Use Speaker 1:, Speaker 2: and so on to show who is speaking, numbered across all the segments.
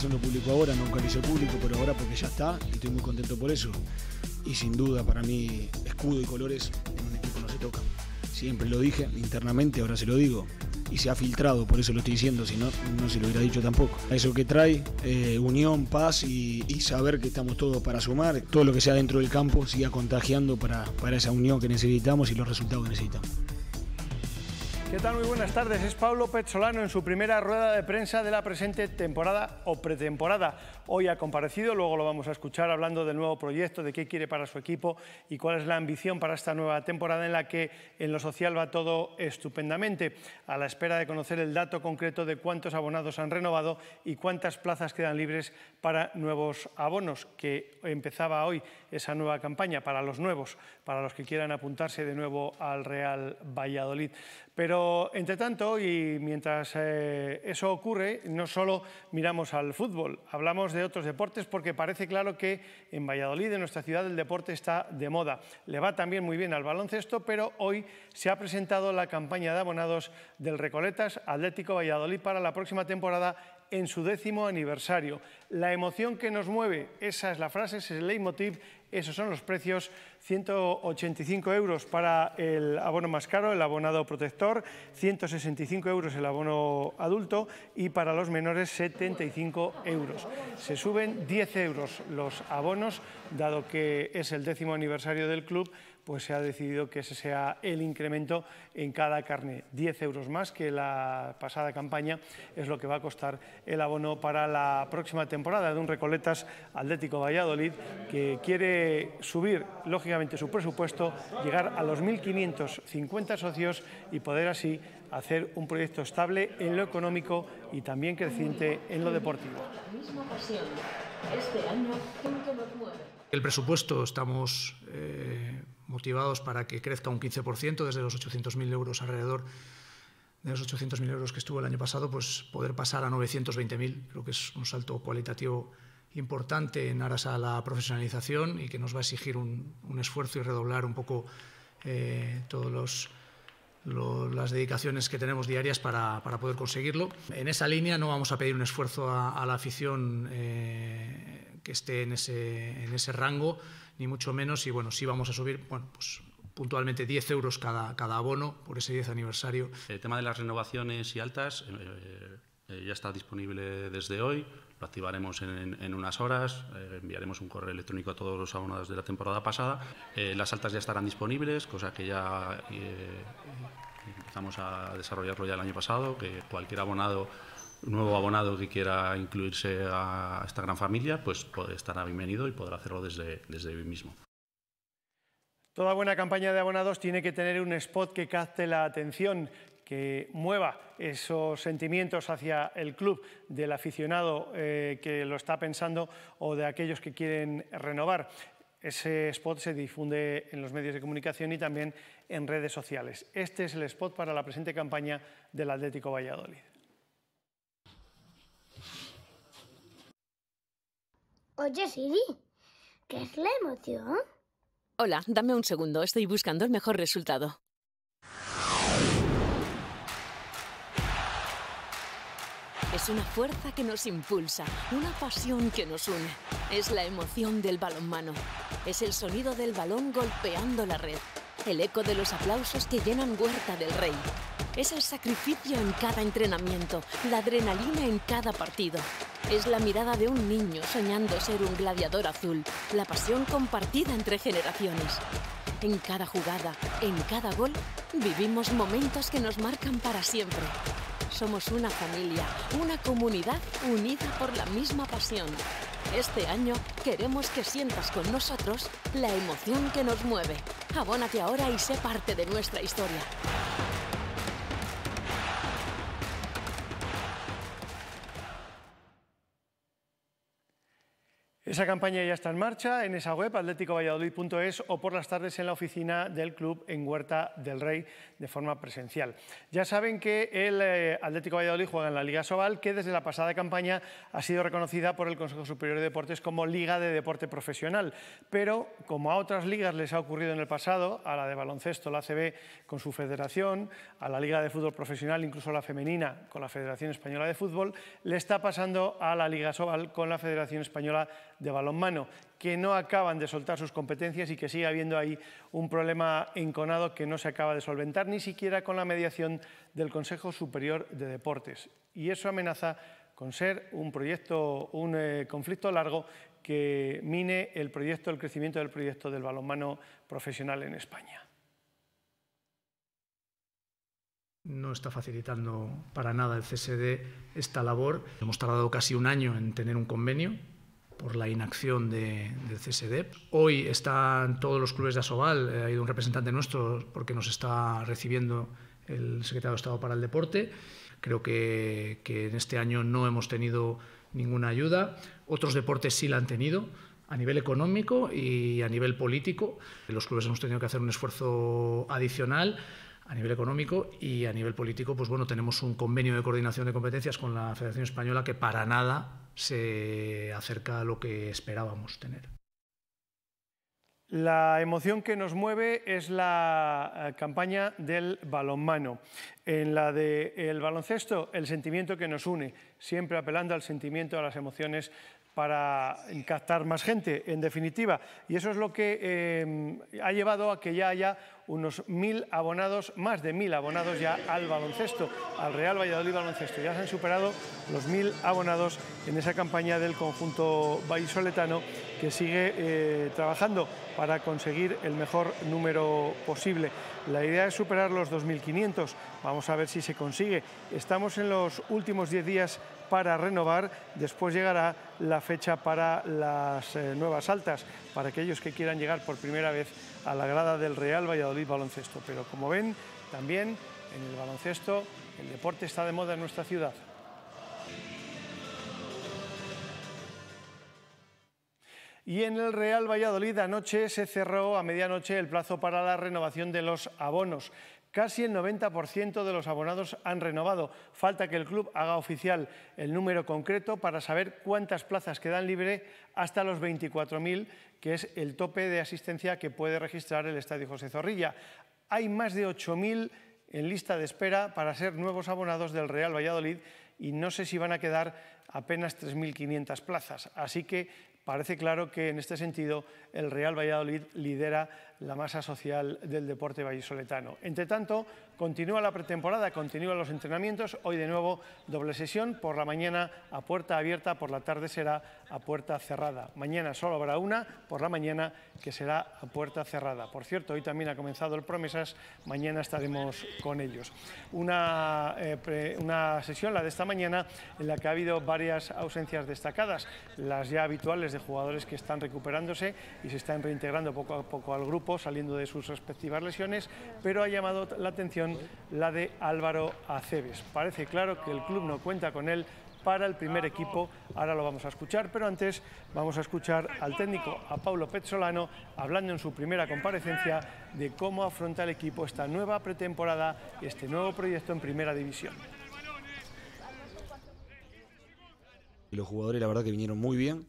Speaker 1: eso lo ahora, nunca lo público, pero ahora porque ya está, estoy muy contento por eso. Y sin duda, para mí, escudo y colores en un equipo no se tocan. Siempre lo dije internamente, ahora se lo digo. Y se ha filtrado, por eso lo estoy diciendo, si no, no se lo hubiera dicho tampoco. Eso que trae eh, unión, paz y, saber que estamos todos para sumar, todo lo que sea dentro del campo siga contagiando para, para esa unión que necesitamos y los resultados que necesitamos.
Speaker 2: ¿Qué tal? Muy buenas tardes. Es Pablo Petzolano en su primera rueda de prensa de la presente temporada o pretemporada. Hoy ha comparecido, luego lo vamos a escuchar hablando del nuevo proyecto, de qué quiere para su equipo y cuál es la ambición para esta nueva temporada en la que en lo social va todo estupendamente. A la espera de conocer el dato concreto de cuántos abonados han renovado y cuántas plazas quedan libres para nuevos abonos, que empezaba hoy esa nueva campaña para los nuevos para los que quieran apuntarse de nuevo al Real Valladolid. Pero, entre tanto, y mientras eh, eso ocurre, no solo miramos al fútbol, hablamos de otros deportes porque parece claro que en Valladolid, en nuestra ciudad, el deporte está de moda. Le va también muy bien al baloncesto, pero hoy se ha presentado la campaña de abonados del Recoletas Atlético Valladolid para la próxima temporada en su décimo aniversario. La emoción que nos mueve, esa es la frase, ese es el leitmotiv, esos son los precios, 185 euros para el abono más caro, el abonado protector, 165 euros el abono adulto y para los menores 75 euros. Se suben 10 euros los abonos, dado que es el décimo aniversario del club, pues se ha decidido que ese sea el incremento en cada carne. 10 euros más que la pasada campaña es lo que va a costar el abono para la próxima temporada de un Recoletas Atlético Valladolid que quiere subir, lógicamente, su presupuesto, llegar a los 1.550 socios y poder así hacer un proyecto estable en lo económico y también creciente en lo deportivo.
Speaker 3: Este
Speaker 4: el presupuesto estamos... Eh, motivados para que crezca un 15% desde los 800.000 euros alrededor de los 800.000 euros que estuvo el año pasado, pues poder pasar a 920.000. lo que es un salto cualitativo importante en aras a la profesionalización y que nos va a exigir un, esfuerzo y redoblar un poco eh, todas las dedicaciones que tenemos diarias para, poder conseguirlo. En esa línea no vamos a pedir un esfuerzo a, la afición eh, que esté en ese, rango, ni mucho menos. Y bueno, sí vamos a subir, pues, puntualmente 10 euros cada, cada abono por ese 10 aniversario. El tema de las renovaciones y altas eh, eh, ya está disponible desde hoy. Lo activaremos en, unas horas, eh, enviaremos un correo electrónico a todos los abonados de la temporada pasada. las altas ya estarán disponibles, cosa que ya empezamos a desarrollarlo ya el año pasado, que cualquier abonado nuevo abonado que quiera incluirse a esta gran familia, pues puede estará bienvenido y podrá hacerlo desde, desde hoy mismo.
Speaker 2: Toda buena campaña de abonados tiene que tener un spot que capte la atención, que mueva esos sentimientos hacia el club del aficionado eh, que lo está pensando o de aquellos que quieren renovar. Ese spot se difunde en los medios de comunicación y también en redes sociales. Este es el spot para la presente campaña del Atlético Valladolid.
Speaker 3: Oye, Siri, ¿qué es la emoción? Hola, dame un segundo, estoy buscando el mejor resultado. Es una fuerza que nos impulsa, una pasión que nos une. Es la emoción del balonmano. Es el sonido del balón golpeando la red. El eco de los aplausos que llenan Huerta del Rey. Es el sacrificio en cada entrenamiento, la adrenalina en cada partido. Es la mirada de un niño soñando ser un gladiador azul, la pasión compartida entre generaciones. En cada jugada, en cada gol, vivimos momentos que nos marcan para siempre. Somos una familia, una comunidad unida por la misma pasión. Este año queremos que sientas con nosotros la emoción que nos mueve. Abónate ahora y sé parte de nuestra historia.
Speaker 2: Esa campaña ya está en marcha en esa web atléticovalladolid.es o por las tardes en la oficina del club en Huerta del Rey de forma presencial. Ya saben que el eh, Atlético Valladolid juega en la Liga Sobal, que desde la pasada campaña ha sido reconocida por el Consejo Superior de Deportes como Liga de Deporte Profesional. Pero, como a otras ligas les ha ocurrido en el pasado, a la de baloncesto, la ACB con su federación, a la Liga de Fútbol Profesional, incluso la femenina con la Federación Española de Fútbol, le está pasando a la Liga Sobal con la Federación Española de balonmano, que no acaban de soltar sus competencias y que sigue habiendo ahí un problema enconado que no se acaba de solventar ni siquiera con la mediación del Consejo Superior de Deportes. Y eso amenaza con ser un proyecto, un eh, conflicto largo que mine el proyecto, el crecimiento del proyecto del balonmano profesional en España.
Speaker 4: no está facilitando para nada el CSD esta labor. Hemos tardado casi un año en tener un convenio por la inacción de, del CSD. Hoy están todos los clubes de Asobal, eh, ha ido un representante nuestro porque nos está recibiendo el secretario de Estado para el Deporte. Creo que, que en este año no hemos tenido ninguna ayuda. Otros deportes sí la han tenido a nivel económico y a nivel político. Los clubes hemos tenido que hacer un esfuerzo adicional a nivel económico y a nivel político, pues bueno, tenemos un convenio de coordinación de competencias con la Federación Española que para nada se acerca a lo que esperábamos tener.
Speaker 2: La emoción que nos mueve es la eh, campaña del balonmano. En la del baloncesto, el sentimiento que nos une, siempre apelando al sentimiento, a las emociones para captar más gente, en definitiva. Y eso es lo que eh, ha llevado a que ya haya unos mil abonados, más de mil abonados ya al baloncesto, al Real Valladolid Baloncesto. Ya se han superado los mil abonados en esa campaña del conjunto vallisoletano que sigue eh, trabajando para conseguir el mejor número posible. La idea es superar los 2.500, vamos a ver si se consigue. Estamos en los últimos 10 días para renovar, después llegará la fecha para las eh, nuevas altas, para aquellos que quieran llegar por primera vez a la grada del Real Valladolid Baloncesto. Pero como ven, también en el baloncesto el deporte está de moda en nuestra ciudad. Y en el Real Valladolid anoche se cerró a medianoche el plazo para la renovación de los abonos. Casi el 90% de los abonados han renovado. Falta que el club haga oficial el número concreto para saber cuántas plazas quedan libre hasta los 24.000, que es el tope de asistencia que puede registrar el Estadio José Zorrilla. Hay más de 8.000 en lista de espera para ser nuevos abonados del Real Valladolid y no sé si van a quedar apenas 3.500 plazas. Así que parece claro que en este sentido el Real Valladolid lidera la masa social del deporte vallisoletano. Entre tanto, continúa la pretemporada, continúan los entrenamientos. Hoy de nuevo doble sesión, por la mañana a puerta abierta, por la tarde será a puerta cerrada. Mañana solo habrá una, por la mañana que será a puerta cerrada. Por cierto, hoy también ha comenzado el Promesas, mañana estaremos con ellos. Una, eh, una sesión, la de esta mañana, en la que ha habido varias ausencias destacadas, las ya habituales de jugadores que están recuperándose y se están reintegrando poco a poco al grupo saliendo de sus respectivas lesiones, pero ha llamado la atención la de Álvaro Aceves. Parece claro que el club no cuenta con él para el primer equipo. Ahora lo vamos a escuchar, pero antes vamos a escuchar al técnico, a Paulo Petzolano, hablando en su primera comparecencia de cómo afronta el equipo esta nueva pretemporada y este nuevo proyecto en Primera División.
Speaker 1: Los jugadores la verdad que vinieron muy bien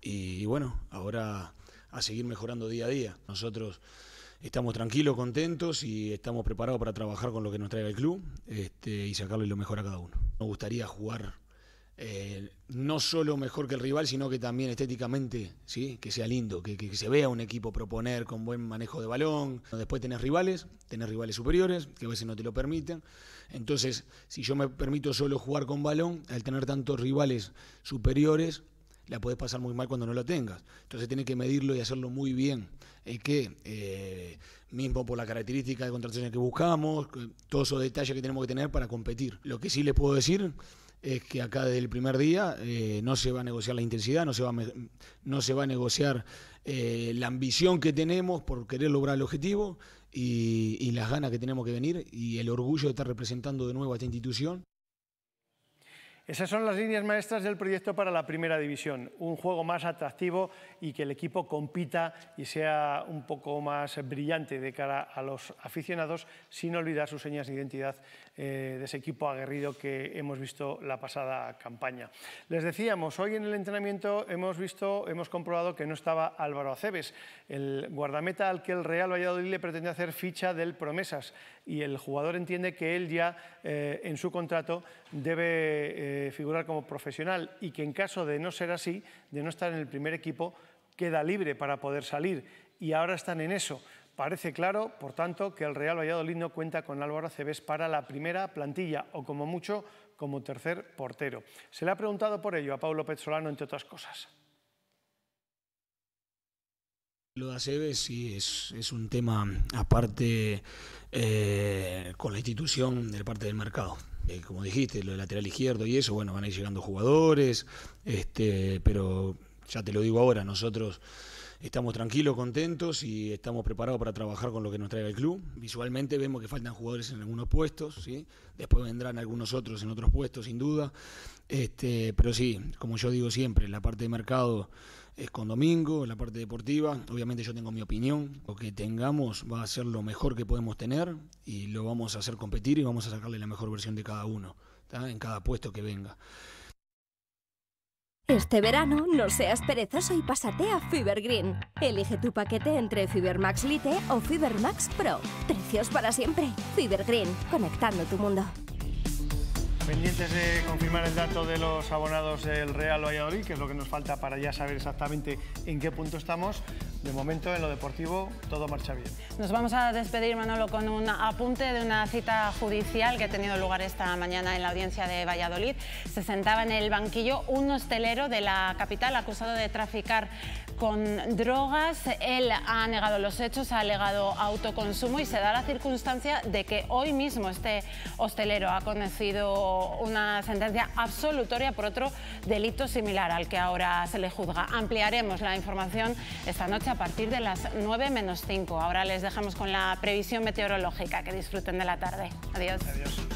Speaker 1: y bueno, ahora a seguir mejorando día a día. Nosotros estamos tranquilos, contentos y estamos preparados para trabajar con lo que nos traiga el club este, y sacarle lo mejor a cada uno. Nos gustaría jugar eh, no solo mejor que el rival, sino que también estéticamente, ¿sí? que sea lindo, que, que, se vea un equipo proponer con buen manejo de balón. Después tenés rivales, tenés rivales superiores, que a veces no te lo permiten. Entonces, si yo me permito solo jugar con balón, al tener tantos rivales superiores, la puedes pasar muy mal cuando no lo tengas. Entonces tienes que medirlo y hacerlo muy bien. Es que, eh, mismo por la característica de contratación que buscamos, todos esos detalles que tenemos que tener para competir. Lo que sí les puedo decir es que acá desde el primer día eh, no se va a negociar la intensidad, no se va a, no se va a negociar eh, la ambición que tenemos por querer lograr el objetivo y, y las ganas que tenemos que venir y el orgullo de estar representando de nuevo a esta institución.
Speaker 2: Esas son las líneas maestras del proyecto para la primera división. Un juego más atractivo y que el equipo compita y sea un poco más brillante de cara a los aficionados sin olvidar sus señas de identidad eh, de ese equipo aguerrido que hemos visto la pasada campaña. Les decíamos, hoy en el entrenamiento hemos visto, hemos comprobado que no estaba Álvaro Aceves, el guardameta al que el Real Valladolid le pretende hacer ficha del Promesas y el jugador entiende que él ya eh, en su contrato debe eh, figurar como profesional y que en caso de no ser así, de no estar en el primer equipo, queda libre para poder salir y ahora están en eso. Parece claro, por tanto, que el Real Valladolid no cuenta con Álvaro Aceves para la primera plantilla o como mucho como tercer portero. Se le ha preguntado por ello a Pablo Petzolano, entre otras cosas.
Speaker 1: Lo de Aceves sí es, un tema aparte eh, con la institución de parte del mercado. Eh, como dijiste, lo del lateral izquierdo y eso, bueno, van a ir llegando jugadores, este, pero ya te lo digo ahora, nosotros Estamos tranquilos, contentos y estamos preparados para trabajar con lo que nos traiga el club. Visualmente vemos que faltan jugadores en algunos puestos, ¿sí? después vendrán algunos otros en otros puestos, sin duda. Este, pero sí, como yo digo siempre, la parte de mercado es con Domingo, la parte deportiva. Obviamente yo tengo mi opinión. Lo que tengamos va a ser lo mejor que podemos tener y lo vamos a hacer competir y vamos a sacarle la mejor versión de cada uno, en cada puesto que venga.
Speaker 3: Este verano, no seas perezoso y pásate a Fibergreen. Elige tu paquete entre Fibermax Lite o Fibermax Pro. Precios para siempre. Fibergreen, conectando tu mundo.
Speaker 2: Pendientes de confirmar el dato de los abonados del Real Valladolid, que es lo que nos falta para ya saber exactamente en qué punto estamos. De momento, en lo deportivo, todo marcha bien.
Speaker 3: Nos vamos a despedir, Manolo, con un apunte de una cita judicial que ha tenido lugar esta mañana en la audiencia de Valladolid. Se sentaba en el banquillo un hostelero de la capital acusado de traficar con drogas. Él ha negado los hechos, ha alegado autoconsumo y se da la circunstancia de que hoy mismo este hostelero ha conocido una sentencia absolutoria por otro delito similar al que ahora se le juzga. Ampliaremos la información esta noche a partir de las 9 menos 5. Ahora les dejamos con la previsión meteorológica. Que disfruten de la tarde. Adiós.